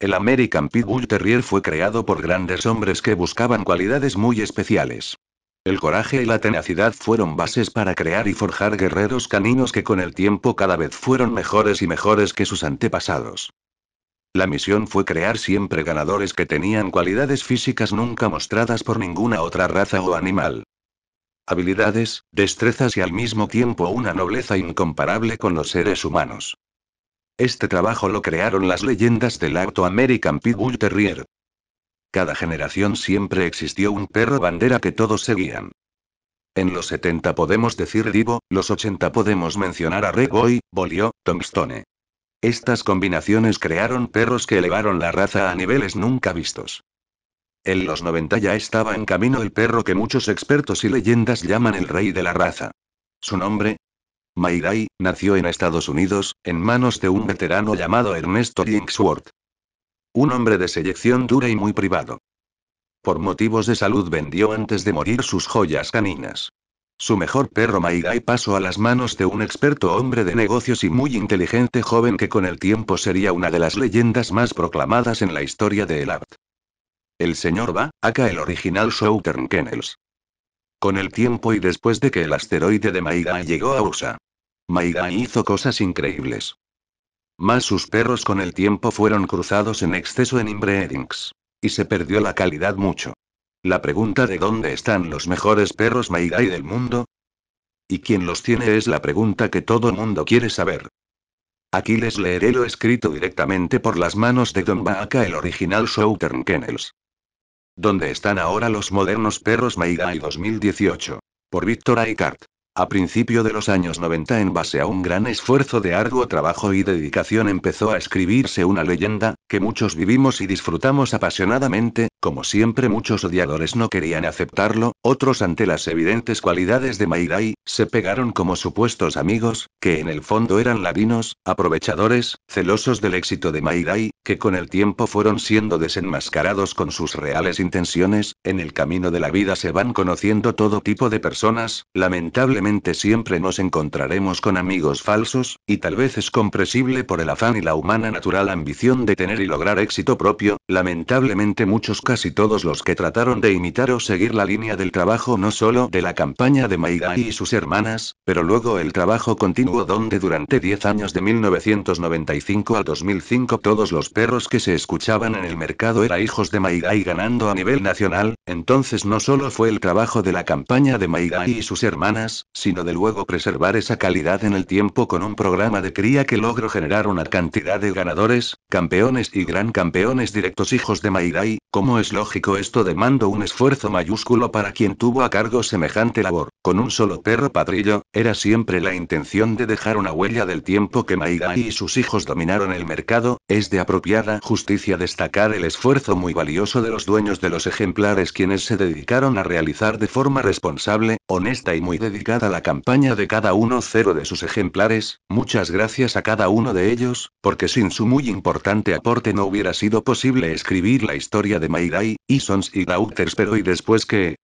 El American Bull Terrier fue creado por grandes hombres que buscaban cualidades muy especiales. El coraje y la tenacidad fueron bases para crear y forjar guerreros caninos que con el tiempo cada vez fueron mejores y mejores que sus antepasados. La misión fue crear siempre ganadores que tenían cualidades físicas nunca mostradas por ninguna otra raza o animal. Habilidades, destrezas y al mismo tiempo una nobleza incomparable con los seres humanos. Este trabajo lo crearon las leyendas del Acto American Bull Terrier. Cada generación siempre existió un perro bandera que todos seguían. En los 70 podemos decir Divo, los 80 podemos mencionar a Red Boy, Bolio, Tombstone. Estas combinaciones crearon perros que elevaron la raza a niveles nunca vistos. En los 90 ya estaba en camino el perro que muchos expertos y leyendas llaman el rey de la raza. Su nombre, Mayray, nació en Estados Unidos, en manos de un veterano llamado Ernesto linksworth Un hombre de selección dura y muy privado. Por motivos de salud vendió antes de morir sus joyas caninas. Su mejor perro maigai pasó a las manos de un experto hombre de negocios y muy inteligente joven que con el tiempo sería una de las leyendas más proclamadas en la historia de el art. El señor va, acá el original Southern Kennels. Con el tiempo y después de que el asteroide de Mayday llegó a USA, Maigani hizo cosas increíbles. Más sus perros con el tiempo fueron cruzados en exceso en inbreedings. Y se perdió la calidad mucho. La pregunta de dónde están los mejores perros Maigai del mundo. ¿Y quién los tiene? es la pregunta que todo mundo quiere saber. Aquí les leeré lo escrito directamente por las manos de Don Baca el original Southern Kennels. ¿Dónde están ahora los modernos perros Maigai 2018? Por Víctor Aikart. A principio de los años 90 en base a un gran esfuerzo de arduo trabajo y dedicación empezó a escribirse una leyenda, que muchos vivimos y disfrutamos apasionadamente, como siempre muchos odiadores no querían aceptarlo, otros ante las evidentes cualidades de Maidai, se pegaron como supuestos amigos, que en el fondo eran ladinos, aprovechadores, celosos del éxito de Maidai, que con el tiempo fueron siendo desenmascarados con sus reales intenciones, en el camino de la vida se van conociendo todo tipo de personas, lamentablemente siempre nos encontraremos con amigos falsos, y tal vez es comprensible por el afán y la humana natural ambición de tener y lograr éxito propio, lamentablemente muchos casi todos los que trataron de imitar o seguir la línea del trabajo no solo de la campaña de Maigai y sus hermanas, pero luego el trabajo continuo donde durante 10 años de 1995 al 2005 todos los perros que se escuchaban en el mercado eran hijos de Maigai ganando a nivel nacional, entonces no solo fue el trabajo de la campaña de Maigai y sus hermanas, sino de luego preservar esa calidad en el tiempo con un programa de cría que logró generar una cantidad de ganadores, campeones y gran campeones directos hijos de Maidai, como es lógico esto demandó un esfuerzo mayúsculo para quien tuvo a cargo semejante labor con un solo perro padrillo, era siempre la intención de dejar una huella del tiempo que Maidai y sus hijos dominaron el mercado, es de apropiada justicia destacar el esfuerzo muy valioso de los dueños de los ejemplares quienes se dedicaron a realizar de forma responsable, honesta y muy dedicada la campaña de cada uno cero de sus ejemplares, muchas gracias a cada uno de ellos, porque sin su muy importante aporte no hubiera sido posible escribir la historia de y Isons y Daughters pero y después que,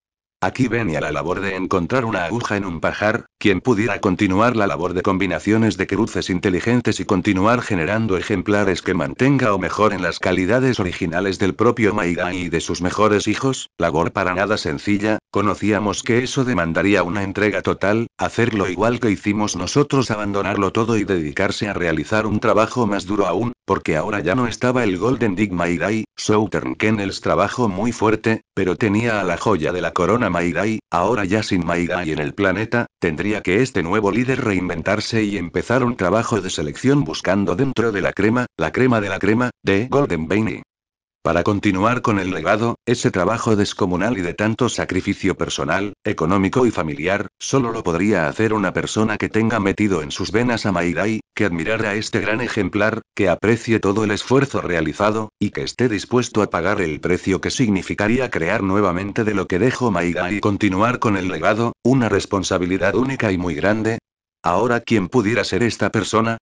Aquí venía la labor de encontrar una aguja en un pajar, quien pudiera continuar la labor de combinaciones de cruces inteligentes y continuar generando ejemplares que mantenga o mejoren las calidades originales del propio Maigai y de sus mejores hijos, labor para nada sencilla, conocíamos que eso demandaría una entrega total, hacerlo igual que hicimos nosotros abandonarlo todo y dedicarse a realizar un trabajo más duro aún, porque ahora ya no estaba el Golden Dig Maidai, Southern Kennels trabajo muy fuerte, pero tenía a la joya de la corona Maidai, ahora ya sin Maidai en el planeta, tendría que este nuevo líder reinventarse y empezar un trabajo de selección buscando dentro de la crema, la crema de la crema, de Golden Bane. Para continuar con el legado, ese trabajo descomunal y de tanto sacrificio personal, económico y familiar, solo lo podría hacer una persona que tenga metido en sus venas a Maidai, que admirara a este gran ejemplar, que aprecie todo el esfuerzo realizado, y que esté dispuesto a pagar el precio que significaría crear nuevamente de lo que dejó Maidai y continuar con el legado, una responsabilidad única y muy grande. Ahora, ¿quién pudiera ser esta persona?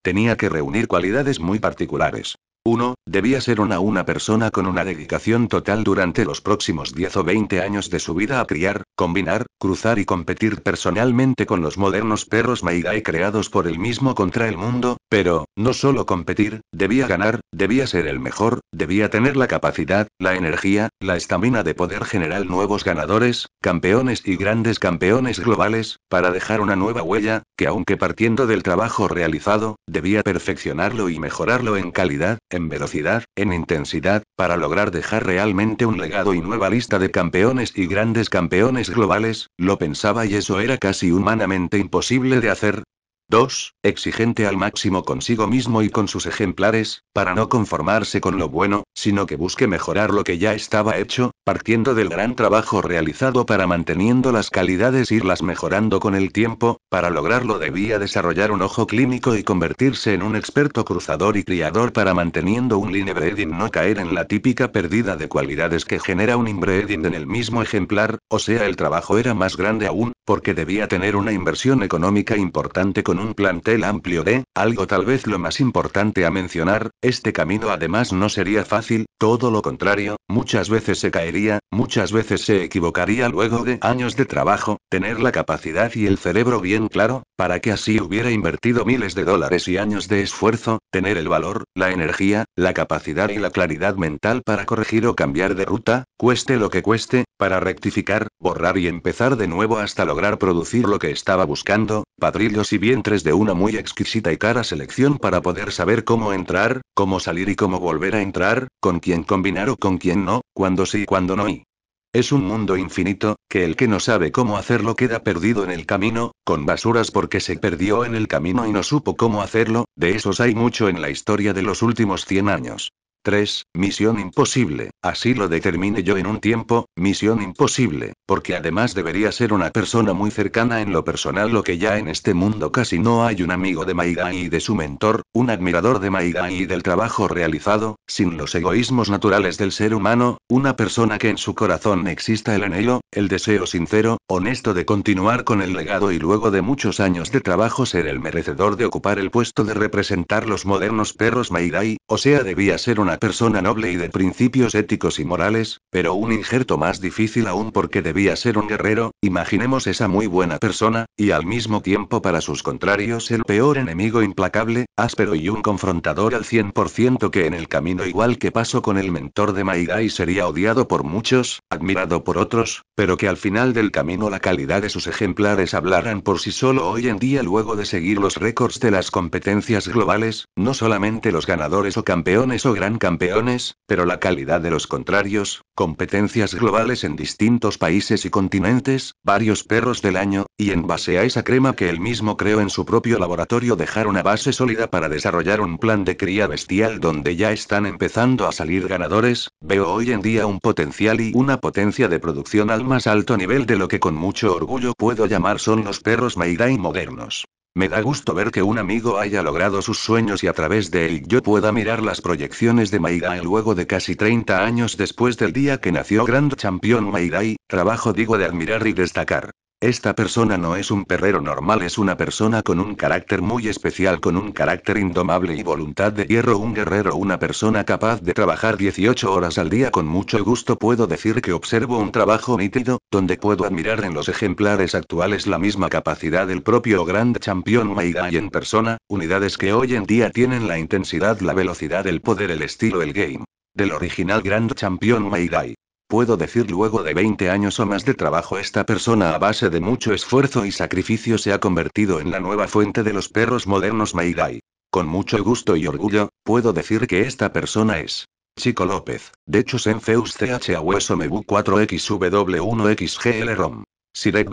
Tenía que reunir cualidades muy particulares. 1. Debía ser una una persona con una dedicación total durante los próximos 10 o 20 años de su vida a criar, combinar, cruzar y competir personalmente con los modernos perros Maidae creados por él mismo contra el mundo, pero, no solo competir, debía ganar, debía ser el mejor, debía tener la capacidad, la energía, la estamina de poder generar nuevos ganadores, campeones y grandes campeones globales, para dejar una nueva huella, que aunque partiendo del trabajo realizado, debía perfeccionarlo y mejorarlo en calidad, en velocidad, en intensidad, para lograr dejar realmente un legado y nueva lista de campeones y grandes campeones globales, lo pensaba y eso era casi humanamente imposible de hacer, 2. Exigente al máximo consigo mismo y con sus ejemplares, para no conformarse con lo bueno, sino que busque mejorar lo que ya estaba hecho, partiendo del gran trabajo realizado para manteniendo las calidades e irlas mejorando con el tiempo, para lograrlo debía desarrollar un ojo clínico y convertirse en un experto cruzador y criador para manteniendo un inbreeding no caer en la típica pérdida de cualidades que genera un inbreeding en el mismo ejemplar, o sea el trabajo era más grande aún, porque debía tener una inversión económica importante con un plantel amplio de, algo tal vez lo más importante a mencionar, este camino además no sería fácil, todo lo contrario, muchas veces se caería, muchas veces se equivocaría luego de años de trabajo, tener la capacidad y el cerebro bien claro, para que así hubiera invertido miles de dólares y años de esfuerzo, tener el valor, la energía, la capacidad y la claridad mental para corregir o cambiar de ruta, cueste lo que cueste, para rectificar, borrar y empezar de nuevo hasta lograr producir lo que estaba buscando, padrillos y vientres de una muy exquisita y cara selección para poder saber cómo entrar, cómo salir y cómo volver a entrar, con quién combinar o con quién no, cuando sí y cuando no y... Es un mundo infinito, que el que no sabe cómo hacerlo queda perdido en el camino, con basuras porque se perdió en el camino y no supo cómo hacerlo, de esos hay mucho en la historia de los últimos 100 años. 3. Misión imposible, así lo determine yo en un tiempo, misión imposible, porque además debería ser una persona muy cercana en lo personal, lo que ya en este mundo casi no hay un amigo de Maigai y de su mentor, un admirador de Maigai y del trabajo realizado, sin los egoísmos naturales del ser humano, una persona que en su corazón exista el anhelo, el deseo sincero, honesto de continuar con el legado y luego de muchos años de trabajo ser el merecedor de ocupar el puesto de representar los modernos perros Maigai, o sea, debía ser una persona noble y de principios éticos y morales, pero un injerto más difícil aún porque debía ser un guerrero, imaginemos esa muy buena persona, y al mismo tiempo para sus contrarios el peor enemigo implacable, áspero y un confrontador al 100% que en el camino igual que pasó con el mentor de Maidai sería odiado por muchos, admirado por otros, pero que al final del camino la calidad de sus ejemplares hablaran por sí solo hoy en día luego de seguir los récords de las competencias globales, no solamente los ganadores o campeones o gran campeones, pero la calidad de los contrarios, competencias globales en distintos países y continentes, varios perros del año, y en base a esa crema que él mismo creó en su propio laboratorio dejar una base sólida para desarrollar un plan de cría bestial donde ya están empezando a salir ganadores, veo hoy en día un potencial y una potencia de producción al más alto nivel de lo que con mucho orgullo puedo llamar son los perros Mayday modernos. Me da gusto ver que un amigo haya logrado sus sueños y a través de él yo pueda mirar las proyecciones de Mayday luego de casi 30 años después del día que nació Grand Champion Mayday, trabajo digo de admirar y destacar. Esta persona no es un perrero normal, es una persona con un carácter muy especial, con un carácter indomable y voluntad de hierro, un guerrero, una persona capaz de trabajar 18 horas al día con mucho gusto. Puedo decir que observo un trabajo nítido, donde puedo admirar en los ejemplares actuales la misma capacidad del propio Grand Champion Maidai en persona, unidades que hoy en día tienen la intensidad, la velocidad, el poder, el estilo, el game. Del original Grand Champion Maidai. Puedo decir luego de 20 años o más de trabajo esta persona a base de mucho esfuerzo y sacrificio se ha convertido en la nueva fuente de los perros modernos Maidai. Con mucho gusto y orgullo, puedo decir que esta persona es Chico López, de hecho hueso mebu 4XW1XGL ROM. Sirek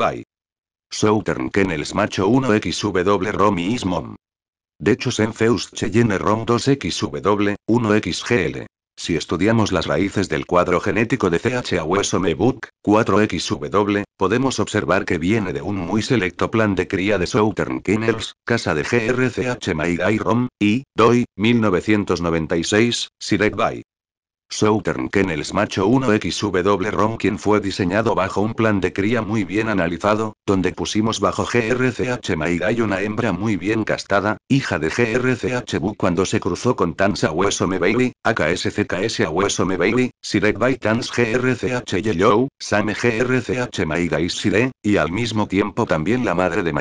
Southern Kennels Macho 1XW ROM y Ismom. De hecho Senfeus Cheyenne ROM 2XW, 1XGL. Si estudiamos las raíces del cuadro genético de Mebuk 4XW, podemos observar que viene de un muy selecto plan de cría de Southern Kennels, casa de GRCH Maidai Rom, y, DOI, 1996, Sirek Bay. Southern Kennels Macho 1XW ROM quien fue diseñado bajo un plan de cría muy bien analizado, donde pusimos bajo GRCH Mayday una hembra muy bien castada, hija de GRCH Bu cuando se cruzó con Tans Awesome Bailey, CKS Awesome Baby, Sirek by Tans GRCH Yellow, Same GRCH Maidai Sire, y al mismo tiempo también la madre de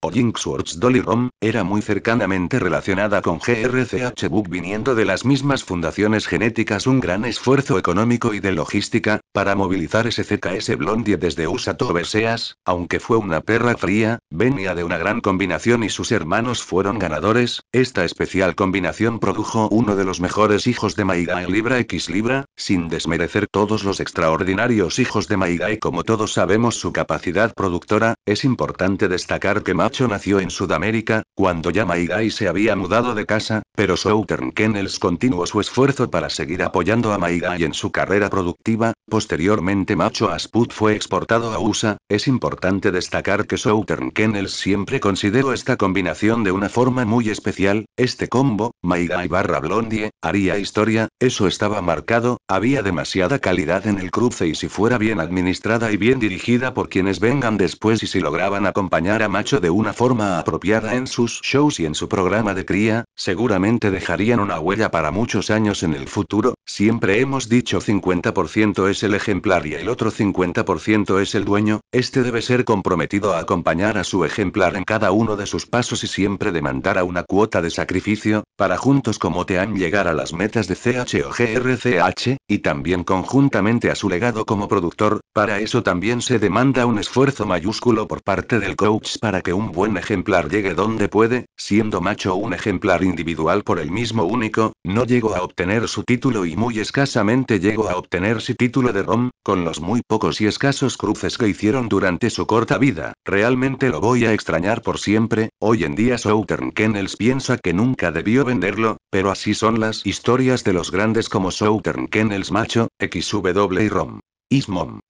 o Swords Dolly Rom, era muy cercanamente relacionada con GRCH Bu viniendo de las mismas fundaciones genéticas un gran esfuerzo económico y de logística, para movilizar CKS Blondie desde USA Toberseas, aunque fue una perra fría, venía de una gran combinación y sus hermanos fueron ganadores, esta especial combinación produjo uno de los mejores hijos de Maigai Libra X Libra, sin desmerecer todos los extraordinarios hijos de Maigai como todos sabemos su capacidad productora, es importante destacar que Macho nació en Sudamérica, cuando ya Maigai se había mudado de casa, pero Southern Kennels continuó su esfuerzo para seguir apoyando a Maiga y en su carrera productiva. Posteriormente, Macho Asput fue exportado a USA. Es importante destacar que Southern Kennels siempre consideró esta combinación de una forma muy especial. Este combo, Maiga y barra Blondie, haría historia, eso estaba marcado. Había demasiada calidad en el cruce y si fuera bien administrada y bien dirigida por quienes vengan después y si lograban acompañar a Macho de una forma apropiada en sus shows y en su programa de cría, seguramente dejarían una huella para muchos años en el futuro, siempre hemos dicho 50% es el ejemplar y el otro 50% es el dueño, este debe ser comprometido a acompañar a su ejemplar en cada uno de sus pasos y siempre demandar una cuota de sacrificio, para juntos como te han llegar a las metas de o GRCH y también conjuntamente a su legado como productor, para eso también se demanda un esfuerzo mayúsculo por parte del coach para que un buen ejemplar llegue donde puede, siendo macho un ejemplar individual por el mismo único, no llegó a obtener su título y muy escasamente llegó a obtener su título de Rom, con los muy pocos y escasos cruces que hicieron durante su corta vida, realmente lo voy a extrañar por siempre, hoy en día Southern Kennels piensa que nunca debió venderlo, pero así son las historias de los grandes como Southern Kennels Macho, XW y Rom. Ismom.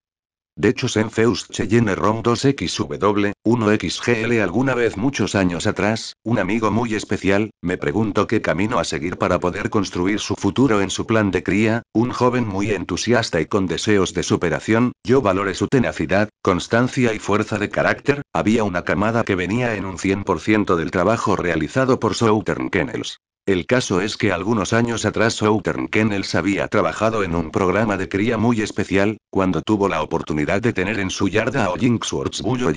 De hecho Senfeus Cheyenne ROM 2XW, 1XGL alguna vez muchos años atrás, un amigo muy especial, me preguntó qué camino a seguir para poder construir su futuro en su plan de cría, un joven muy entusiasta y con deseos de superación, yo valoré su tenacidad, constancia y fuerza de carácter, había una camada que venía en un 100% del trabajo realizado por Southern Kennels. El caso es que algunos años atrás Southern Kennels había trabajado en un programa de cría muy especial, cuando tuvo la oportunidad de tener en su yarda a Jinxworth Bullo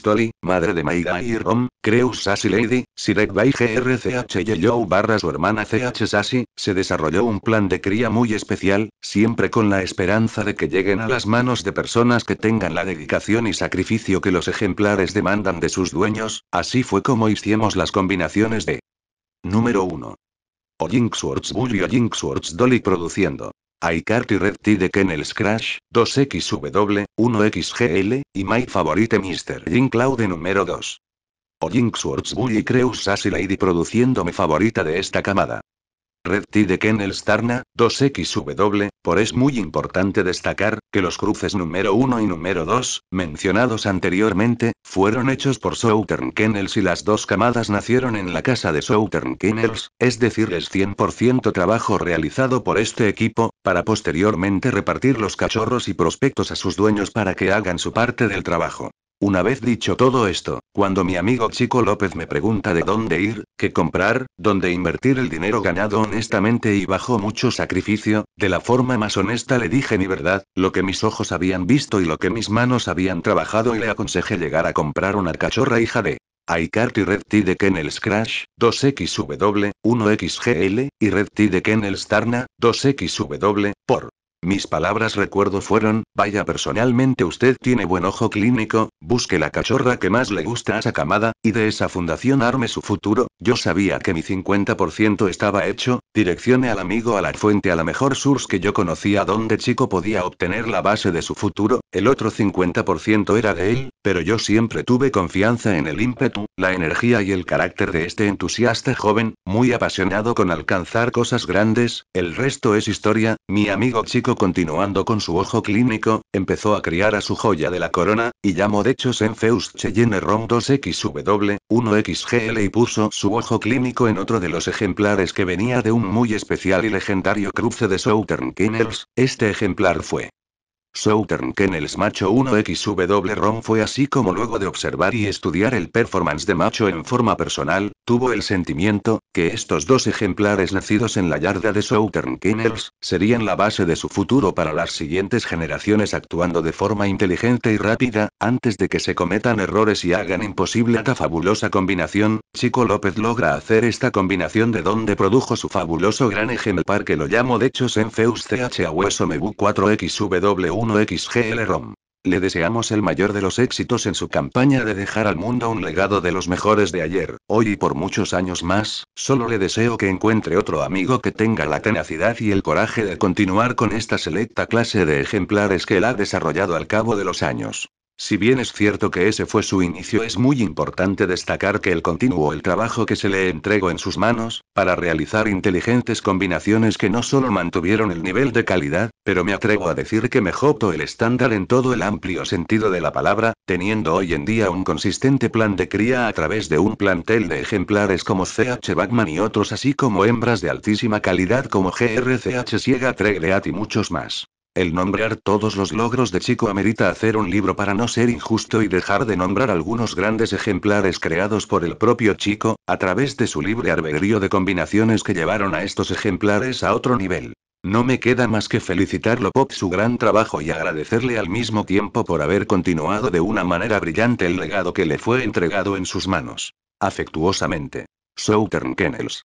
Tolly, madre de Maida y Rom, Creus Sassy Lady, Sirek by Joe barra su hermana CH Sassy, se desarrolló un plan de cría muy especial, siempre con la esperanza de que lleguen a las manos de personas que tengan la dedicación y sacrificio que los ejemplares demandan de sus dueños, así fue como hicimos las combinaciones de Número 1. Swords Bully Swords Dolly produciendo. iCarty Red T de Kennel Scratch, 2XW, 1XGL, y My Favorite Mr. Jim Claude número 2. Swords Bully Creus Sassy Lady produciendo mi favorita de esta camada. Red T de Kennel Starna, 2XW, por es muy importante destacar, que los cruces número 1 y número 2, mencionados anteriormente, fueron hechos por Southern Kennels y las dos camadas nacieron en la casa de Southern Kennels, es decir es 100% trabajo realizado por este equipo, para posteriormente repartir los cachorros y prospectos a sus dueños para que hagan su parte del trabajo. Una vez dicho todo esto, cuando mi amigo Chico López me pregunta de dónde ir, qué comprar, dónde invertir el dinero ganado honestamente y bajo mucho sacrificio, de la forma más honesta le dije mi verdad, lo que mis ojos habían visto y lo que mis manos habían trabajado y le aconsejé llegar a comprar una cachorra hija de iCart y Red T de Kennel Scratch, 2XW, 1XGL, y Red T de Kennel Starna, 2XW, por mis palabras recuerdo fueron, vaya personalmente usted tiene buen ojo clínico, Busque la cachorra que más le gusta a esa camada, y de esa fundación arme su futuro. Yo sabía que mi 50% estaba hecho. Direccione al amigo a la fuente a la mejor source que yo conocía donde chico podía obtener la base de su futuro. El otro 50% era de él, pero yo siempre tuve confianza en el ímpetu, la energía y el carácter de este entusiasta joven, muy apasionado con alcanzar cosas grandes. El resto es historia. Mi amigo chico continuando con su ojo clínico, Empezó a criar a su joya de la corona, y llamó de hecho Senfeus Cheyenne Rom 2XW, 1XGL y puso su ojo clínico en otro de los ejemplares que venía de un muy especial y legendario cruce de Southern Kennels, este ejemplar fue Southern Kennels Macho 1XW rom fue así como luego de observar y estudiar el performance de Macho en forma personal, tuvo el sentimiento, que estos dos ejemplares nacidos en la yarda de Southern Kennels, serían la base de su futuro para las siguientes generaciones actuando de forma inteligente y rápida, antes de que se cometan errores y hagan imposible esta fabulosa combinación, Chico López logra hacer esta combinación de donde produjo su fabuloso gran ejemplar que lo llamo de hecho Senfeus CH 4XW le deseamos el mayor de los éxitos en su campaña de dejar al mundo un legado de los mejores de ayer, hoy y por muchos años más, solo le deseo que encuentre otro amigo que tenga la tenacidad y el coraje de continuar con esta selecta clase de ejemplares que él ha desarrollado al cabo de los años. Si bien es cierto que ese fue su inicio, es muy importante destacar que el continuo el trabajo que se le entregó en sus manos, para realizar inteligentes combinaciones que no solo mantuvieron el nivel de calidad, pero me atrevo a decir que mejoró el estándar en todo el amplio sentido de la palabra, teniendo hoy en día un consistente plan de cría a través de un plantel de ejemplares como CH Bachman y otros, así como hembras de altísima calidad como GRCH Siega Tregleat y muchos más. El nombrar todos los logros de Chico amerita hacer un libro para no ser injusto y dejar de nombrar algunos grandes ejemplares creados por el propio Chico, a través de su libre albedrío de combinaciones que llevaron a estos ejemplares a otro nivel. No me queda más que felicitarlo por su gran trabajo y agradecerle al mismo tiempo por haber continuado de una manera brillante el legado que le fue entregado en sus manos. Afectuosamente. Southern Kennels.